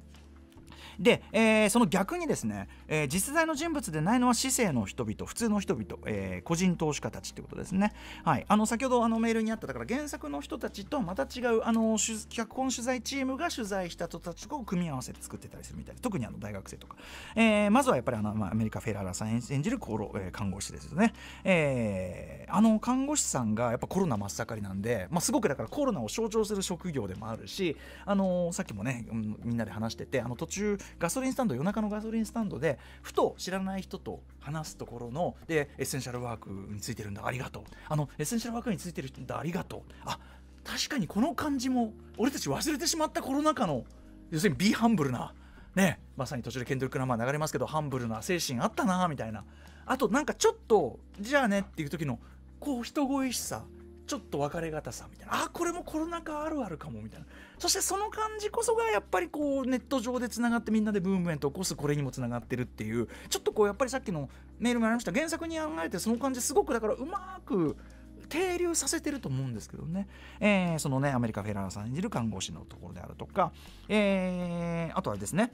で、えー、その逆にですね、えー、実在の人物でないのは市政の人々普通の人々、えー、個人投資家たちってことですね、はい、あの先ほどあのメールにあっただから原作の人たちとまた違うあの脚本取材チームが取材した人たちを組み合わせて作ってたりするみたいで特にあの大学生とか、えー、まずはやっぱりあの、まあ、アメリカ・フェラーラさん演じるコロ、えー、看護師ですよね、えー、あの看護師さんがやっぱコロナ真っ盛りなんで、まあ、すごくだからコロナを象徴する職業でもあるし、あのさっきもね、うん、みんなで話しててあの途中ガソリンスタンド夜中のガソリンスタンドでふと知らない人と話すところのでエッセンシャルワークについてるんだありがとうあのエッセンシャルワークについてる人だありがとうあ確かにこの感じも俺たち忘れてしまったコロナ禍の要するにビーハンブルなねまさに途中でケンドリック・ラマー流れますけどハンブルな精神あったなみたいなあとなんかちょっとじゃあねっていう時のこう人恋しさちょっと別れがたさみたいなあこれもコロナ禍あるあるかもみたいなそしてその感じこそがやっぱりこうネット上でつながってみんなでブームへと起こすこれにもつながってるっていうちょっとこうやっぱりさっきのメールもありました原作に考えてその感じすごくだからうまく停留させてると思うんですけどね、えー、そのねアメリカ・フェラーさん演じる看護師のところであるとか、えー、あとはですね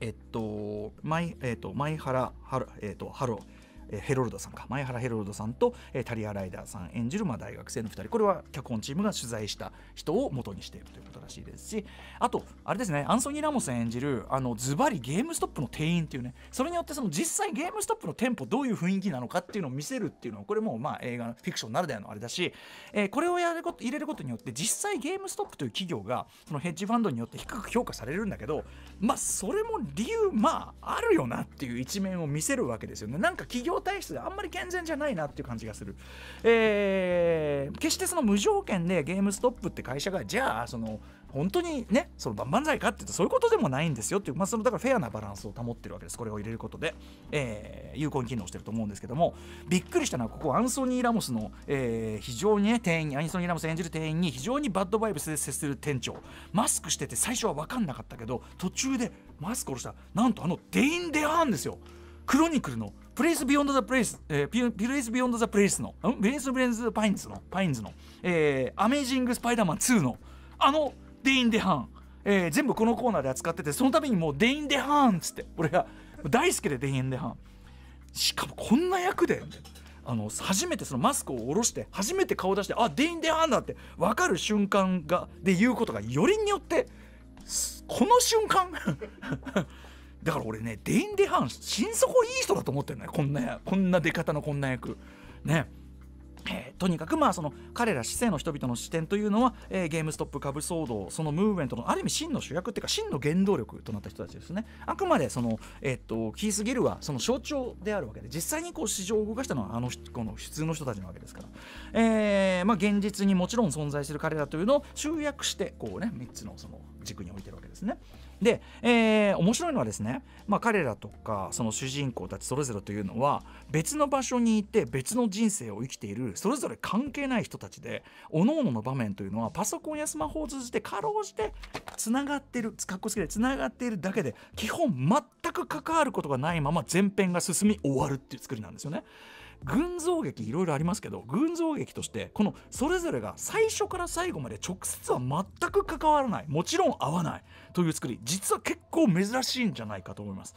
えっと、マイ、えっと、ハラ、ハえっと、ハロー。えヘロルドさんか前原ヘロルドさんと、えタリア・ライダーさん演じる、まあ、大学生の2人これは脚本チームが取材した人を元にしているということらしいですしあとあれですねアンソニー・ラモス演じるあのズバリゲームストップの店員っていうねそれによってその実際ゲームストップの店舗どういう雰囲気なのかっていうのを見せるっていうのはこれもまあ映画のフィクションならではのあれだし、えー、これをやること入れることによって実際ゲームストップという企業がそのヘッジファンドによって低く評価されるんだけどまあそれも理由まああるよなっていう一面を見せるわけですよねなんか企業動体質があんまり健全じゃないなっていう感じがする、えー、決してその無条件でゲームストップって会社がじゃあその本当にねその万々歳かって言うとそういうことでもないんですよっていう、まあ、そのだからフェアなバランスを保ってるわけですこれを入れることで、えー、有効に機能してると思うんですけどもびっくりしたのはここアンソニー・ラモスの、えー、非常にね店員アンソニー・ラモス演じる店員に非常にバッドバイブスで接する店長マスクしてて最初は分かんなかったけど途中でマスクをしたなんとあのデイン・デアーンですよクロニクルのプレイスビヨンドザプレイス、えー、ピレイスビヨンドザプレイスの、うん、プレイスブレンズザパインズの、パインズの、えー、アメージングスパイダーマン2の、あの、デイン・デハン、えー、全部このコーナーで扱ってて、そのためにもうデイン・デハンっつって、俺が大好きでデイン・デハン。しかもこんな役で、あの初めてそのマスクを下ろして初めて顔出してあデイン・デハンだって分かる瞬間がで言うことがよりによってこの瞬間だから俺ねデイン・デハン心底いい人だと思ってるのこんなこんな出方のこんな役ねえー、とにかくまあその彼ら市政の人々の視点というのは、えー、ゲームストップ株騒動そのムーブメントのある意味真の主役っていうか真の原動力となった人たちですねあくまでその、えー、っとキース・ギルはその象徴であるわけで実際にこう市場を動かしたのはあのこの普通の人たちなわけですから、えーまあ、現実にもちろん存在する彼らというのを集約してこうね3つのその軸に置いてるわけですね。で、えー、面白いのはですね、まあ、彼らとかその主人公たちそれぞれというのは別の場所にいて別の人生を生きているそれぞれ関係ない人たちで各々の場面というのはパソコンやスマホを通じてかろうじてつながってるかっこつけてつながっているだけで基本全く関わることがないまま前編が進み終わるっていう作りなんですよね。群像劇いろいろありますけど群像劇としてこのそれぞれが最初から最後まで直接は全く関わらないもちろん合わないという作り実は結構珍しいんじゃないかと思います。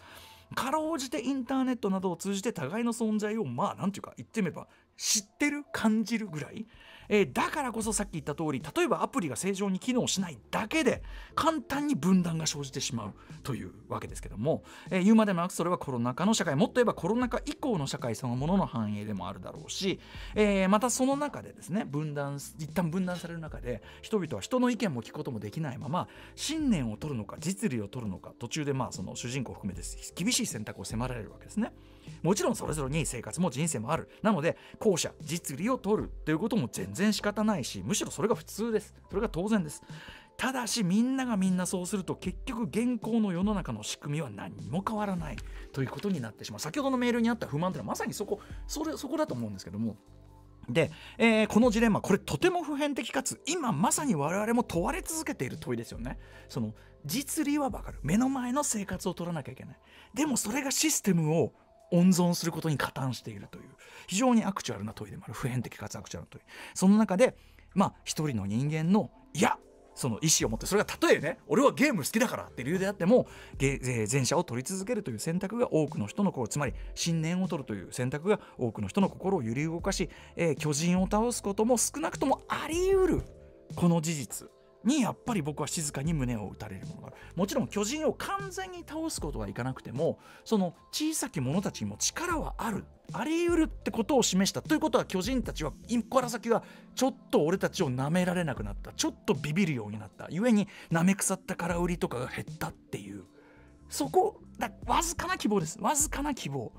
かろうじてインターネットなどを通じて互いの存在をまあ何ていうか言ってみれば知ってる感じるぐらいえー、だからこそさっき言った通り例えばアプリが正常に機能しないだけで簡単に分断が生じてしまうというわけですけども、えー、言うまでもなくそれはコロナ禍の社会もっと言えばコロナ禍以降の社会そのものの繁栄でもあるだろうし、えー、またその中でですね分断一旦分断される中で人々は人の意見も聞くこともできないまま信念を取るのか実利を取るのか途中でまあその主人公を含めて厳しい選択を迫られるわけですね。もちろんそれぞれに生活も人生もあるなので後者実利を取るということも全然仕方ないしむしろそれが普通ですそれが当然ですただしみんながみんなそうすると結局現行の世の中の仕組みは何も変わらないということになってしまう先ほどのメールにあった不満というのはまさにそこそれそこだと思うんですけどもで、えー、このジレンマこれとても普遍的かつ今まさに我々も問われ続けている問いですよねその実利は分かる目の前の生活を取らなきゃいけないでもそれがシステムを温存することに加担しているという非常にアクチュアルな問いでもある普遍的かつアクチュアルな問いその中でまあ一人の人間のいやその意思を持ってそれがたとえね俺はゲーム好きだからって理由であっても前者を取り続けるという選択が多くの人の心つまり信念を取るという選択が多くの人の心を揺り動かし、えー、巨人を倒すことも少なくともあり得るこの事実にやっぱり僕は静かに胸を打たれるものがあるもちろん巨人を完全に倒すことはいかなくてもその小さき者たちにも力はあるあり得るってことを示したということは巨人たちは今から先はちょっと俺たちを舐められなくなったちょっとビビるようになった故に舐め腐った空売りとかが減ったっていうそこだわずかな希望ですわずかな希望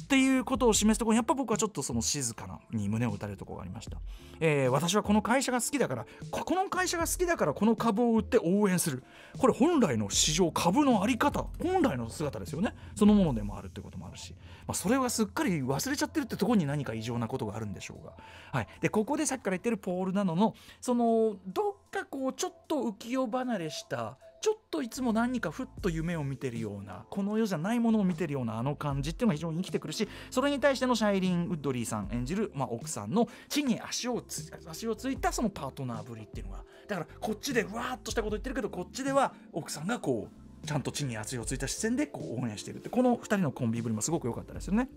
っていうことを示すところにやっぱ僕はちょっとその静かなに胸を打たれるところがありました、えー、私はこの会社が好きだからこの会社が好きだからこの株を売って応援するこれ本来の市場株の在り方本来の姿ですよねそのものでもあるってこともあるし、まあ、それはすっかり忘れちゃってるってところに何か異常なことがあるんでしょうが、はい、でここでさっきから言ってるポールなどのそのどっかこうちょっと浮世離れしたちょっといつも何かふっと夢を見てるようなこの世じゃないものを見てるようなあの感じっていうのが非常に生きてくるしそれに対してのシャイリン・ウッドリーさん演じる、まあ、奥さんの地に足をつ足をついたそのパートナーぶりっていうのがだからこっちでわーっとしたこと言ってるけどこっちでは奥さんがこうちゃんと地に足をついた視線でこう応援してるってこの2人のコンビぶりもすごく良かったですよね。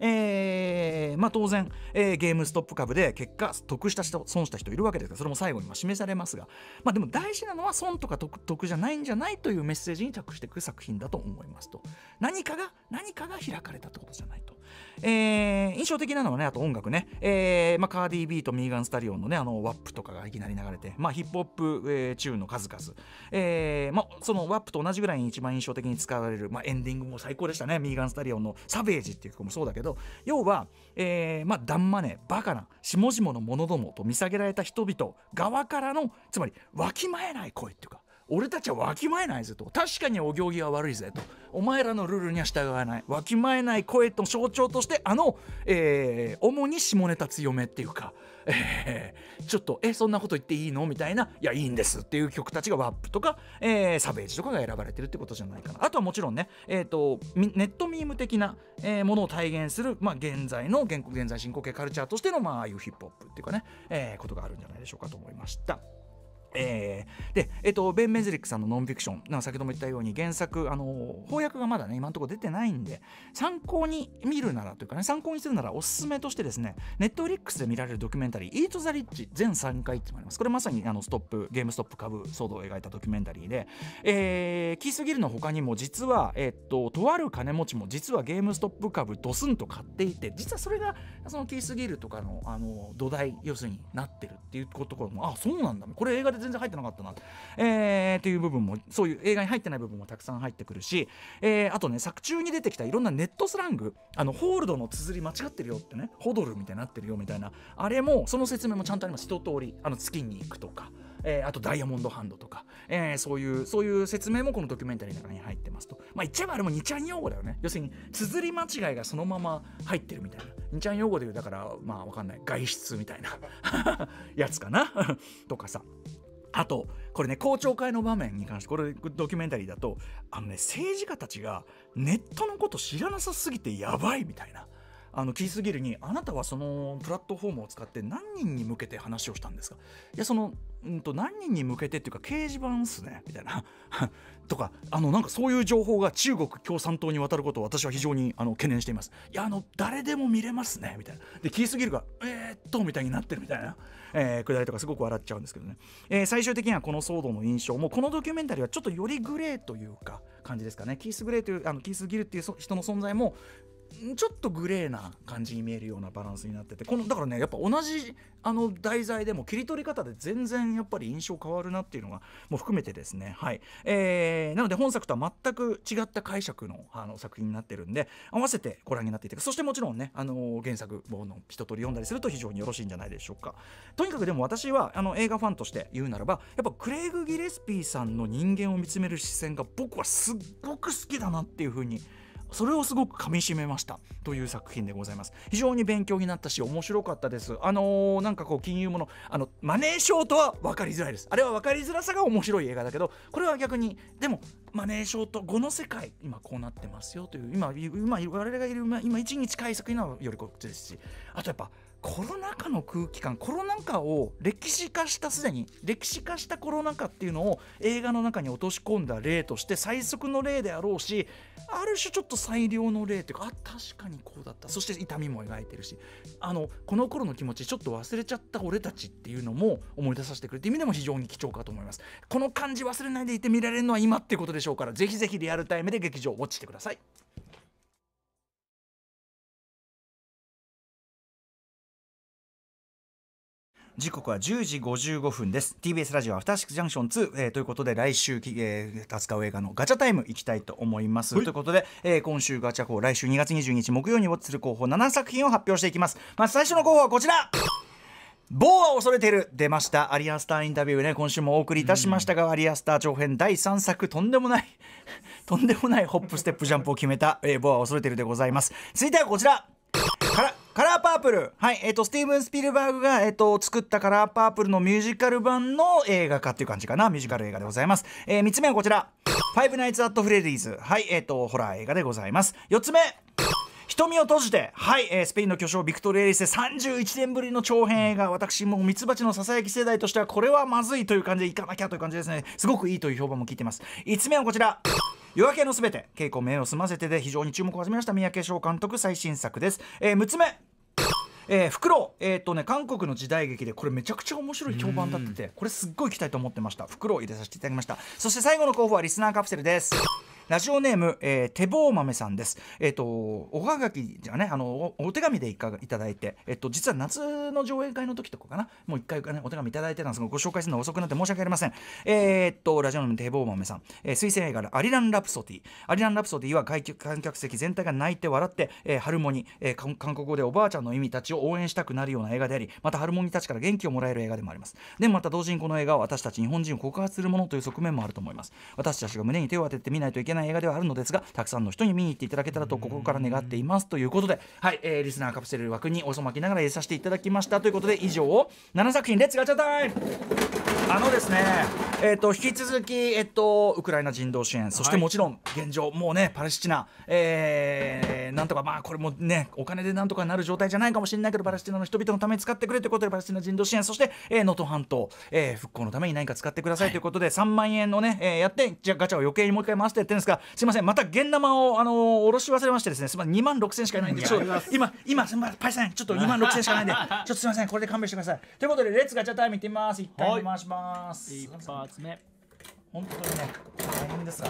えー、まあ、当然、えー、ゲームストップ株で結果得した人損した人いるわけですがそれも最後に示されますが、まあ、でも大事なのは損とか得じゃないんじゃないというメッセージに着していく作品だと思いますと何かが何かが開かれたってことじゃないと。えー、印象的なのはね、あと音楽ね、えーまあ、カーディー・ビーとミーガン・スタリオンのね、あのワップとかがいきなり流れて、まあ、ヒップホップ、えー、チューンの数々、えーまあ、そのワップと同じぐらいに一番印象的に使われる、まあ、エンディングも最高でしたね、ミーガン・スタリオンのサベージっていう曲もそうだけど、要は、えーまあ、ダンマネ、バカな、下々の者どもと見下げられた人々側からの、つまり、わきまえない声っていうか、俺たちはわきまえないぜと確かにお行儀は悪いぜとお前らのルールには従わないわきまえない声の象徴としてあの、えー、主に下ネタ強めっていうか、えー、ちょっとえそんなこと言っていいのみたいないやいいんですっていう曲たちがワップとか、えー、サベージとかが選ばれてるってことじゃないかなあとはもちろんね、えーと、ネットミーム的な、えものを体現する、まあ、現在の現在進行形カルチャーとしての、まああいうヒップホップっていうかね、えことがあるんじゃないでしょうかと思いました。えー、で、えっと、ベン・メズリックさんのノンフィクション、先ほども言ったように原作、あの翻訳がまだね、今のところ出てないんで、参考に見るならというかね、参考にするならおすすめとしてですね、ネットフリックスで見られるドキュメンタリー、イート・ザ・リッチ全3回っていあります。これまさにあのストップ、ゲームストップ株騒動を描いたドキュメンタリーで、えー、キース・ギルの他にも、実は、えっと、とある金持ちも実はゲームストップ株ドスンと買っていて、実はそれがそのキース・ギルとかのあの土台、要するになってるっていうところも、あ、そうなんだ、これ映画で全然入ってなかったな、えー、っていう部分もそういう映画に入ってない部分もたくさん入ってくるし、えー、あとね作中に出てきたいろんなネットスラングあのホールドの綴り間違ってるよってねホドルみたいになってるよみたいなあれもその説明もちゃんとあります一通りあの月に行くとか。えー、あとダイヤモンドハンドとか、えー、そういうそういう説明もこのドキュメンタリーの中に入ってますとまあ言っちゃえばあれも2ちゃん用語だよね要するに綴り間違いがそのまま入ってるみたいな2ちゃん用語で言うだからまあわかんない外出みたいな [laughs] やつかな [laughs] とかさあと、これね、公聴会の場面に関して、これ、ドキュメンタリーだと、あのね、政治家たちがネットのこと知らなさすぎてやばいみたいな。あのキースギルにあなたはそのプラットフォームを使って何人に向けて話をしたんですかいやその、うんと、何人に向けてっていうか掲示板っすねみたいな [laughs] とかあのなんかそういう情報が中国共産党に渡ることを私は非常にあの懸念していますいやあの誰でも見れますねみたいなでキースギルがえー、っとみたいになってるみたいな、[laughs] えー、くだりとかすごく笑っちゃうんですけどね、えー、最終的にはこの騒動の印象もこのドキュメンタリーはちょっとよりグレーというか感じですかねキース・グレーというあのキース・ギルっていう人の存在もちょっとグレーな感じに見えるようなバランスになっててこのだからねやっぱ同じあの題材でも切り取り方で全然やっぱり印象変わるなっていうのがもう含めてですねはい、えー、なので本作とは全く違った解釈のあの作品になってるんで合わせてご覧になっていてそしてもちろんねあの原作もの一通り読んだりすると非常によろしいんじゃないでしょうかとにかくでも私はあの映画ファンとして言うならばやっぱクレイグ・ギレスピーさんの人間を見つめる視線が僕はすっごく好きだなっていうふうに思それをすごくかみしめましたという作品でございます非常に勉強になったし面白かったですあのー、なんかこう金融ものあのマネーショートは分かりづらいですあれは分かりづらさが面白い映画だけどこれは逆にでもマネーショート後の世界今こうなってますよという今今我々がいる今一に近い作品のはよりこっちですしあとやっぱコロナ禍の空気感コロナ禍を歴史化したすでに歴史化したコロナ禍っていうのを映画の中に落とし込んだ例として最速の例であろうしある種ちょっと最良の例というかあ確かにこうだったそして痛みも描いてるしあのこの頃の気持ちちょっと忘れちゃった俺たちっていうのも思い出させてくれて意味でも非常に貴重かと思いますこの感じ忘れないでいて見られるのは今ってことでしょうからぜひぜひリアルタイムで劇場落ウォッチしてください。時刻は10時55分です TBS ラジオアフターシックスジャンクション2、えー、ということで来週、えー、かう映画のガチャタイムいきたいと思いますということで、えー、今週ガチャ候来週2月22日木曜にウォッチする候補7作品を発表していきますまず最初の候補はこちら棒は恐れてる出ましたアリアスターインタビューね今週もお送りいたしましたが、うん、アリアスター長編第3作とんでもないとんでもないホップステップジャンプを決めた、えー、棒は恐れてるでございます続いてはこちらカラーパープルはい、えっ、ー、と、スティーブン・スピルバーグが、えっ、ー、と、作ったカラーパープルのミュージカル版の映画化っていう感じかな。ミュージカル映画でございます。えー、3つ目はこちら。ファイブナイツ・アット・フレディーズ。はい、えっ、ー、と、ホラー映画でございます。4つ目。瞳を閉じて、はい、えー、スペインの巨匠ビクトリエリスで31年ぶりの長編映画、私もミツバチのささやき世代としては、これはまずいという感じでいかなきゃという感じですね。すごくいいという評判も聞いてます。5つ目はこちら。夜明けのすべて稽古名を済ませてで非常に注目を集めました三宅翔監督最新作です、えー、6つ目えー、袋クロえーとね、韓国の時代劇でこれめちゃくちゃ面白い評判だっててこれすっごい行きたいと思ってました袋ク入れさせていただきましたそして最後の候補はリスナーカプセルですラジオネーム、えー、手棒豆さんです。えっ、ー、と、おはがきじゃね、あのお手紙でいかいただいて、えっ、ー、と、実は夏の上映会の時とかかな、もう一回、ね、お手紙いただいてたんですが、ご紹介するのは遅くなって申し訳ありません。えっと、ラジオネーム手棒豆さん、えー、推薦映画アリラン・ラプソディ。アリラン・ラプソディは観客席全体が泣いて笑って、えー、ハルモニ、えー、韓国語でおばあちゃんの意味たちを応援したくなるような映画であり、またハルモニたちから元気をもらえる映画でもあります。でもまた同時にこの映画は私たち日本人を告発するものという側面もあると思います。私たちが胸に手を当ててみないといけないない映画ではあるのですがたくさんの人に見に行っていただけたらと心から願っていますということで、はいえー、リスナーカプセル枠におそまきながら入れさせていただきましたということで以上7作品レッツガチャタイムあのですね、えーと、引き続き、えーと、ウクライナ人道支援そしてもちろん現状、はい、もうねパレスチナ、えー、なんとかまあこれもねお金でなんとかなる状態じゃないかもしれないけどパレスチナの人々のために使ってくれということでパレスチナ人道支援そして能登、えー、能登半島、えー、復興のために何か使ってくださいということで、はい、3万円のね、えー、やってじゃガチャを余計にもう一回回してやってるんですすみませんまた現生をあのー、ろし忘れましてですねすみません2万6000しかないんで今今すみませんパイセンちょっと2万6000しかないんでちょっとすみませんこれで勘弁してくださいということでレッツガチャタイムいってみます一回回します一発目本当にね大変ですが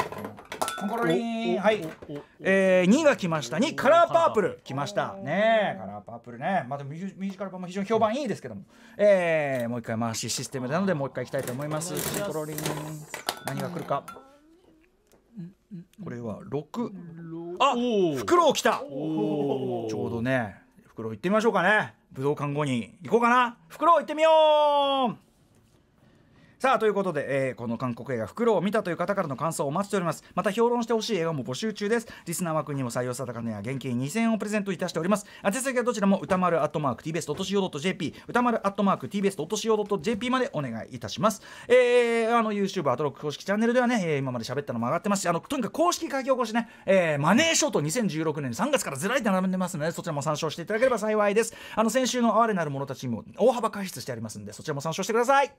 はい、えー、2が来ました2カラーパープル来ましたねカラーパープルねまあでもミュージカル版も非常に評判いいですけども、えー、もう一回回しシステムなのでもう一回いきたいと思いますコロリン何が来るかこれは六。あ、袋来た。ちょうどね、袋行ってみましょうかね。武道館後に行こうかな。袋行ってみよう。さあということで、えー、この韓国映画「フクロウ」を見たという方からの感想をお待ちしておりますまた評論してほしい映画も募集中ですリスナー枠にも採用された方には現金2000円をプレゼントいたしております宛先はどちらも歌丸アットマーク TBS.CO.JP 歌丸アットマーク TBS.CO.JP までお願いいたしますえー、あの YouTube アトロック公式チャンネルではね、えー、今まで喋ったのも上がってますしあのとにかく公式書き起こしね、えー、マネーショート2016年3月からずらりと並んでますのでそちらも参照していただければ幸いですあの先週の哀れなる者たちにも大幅過失してありますんでそちらも参照してください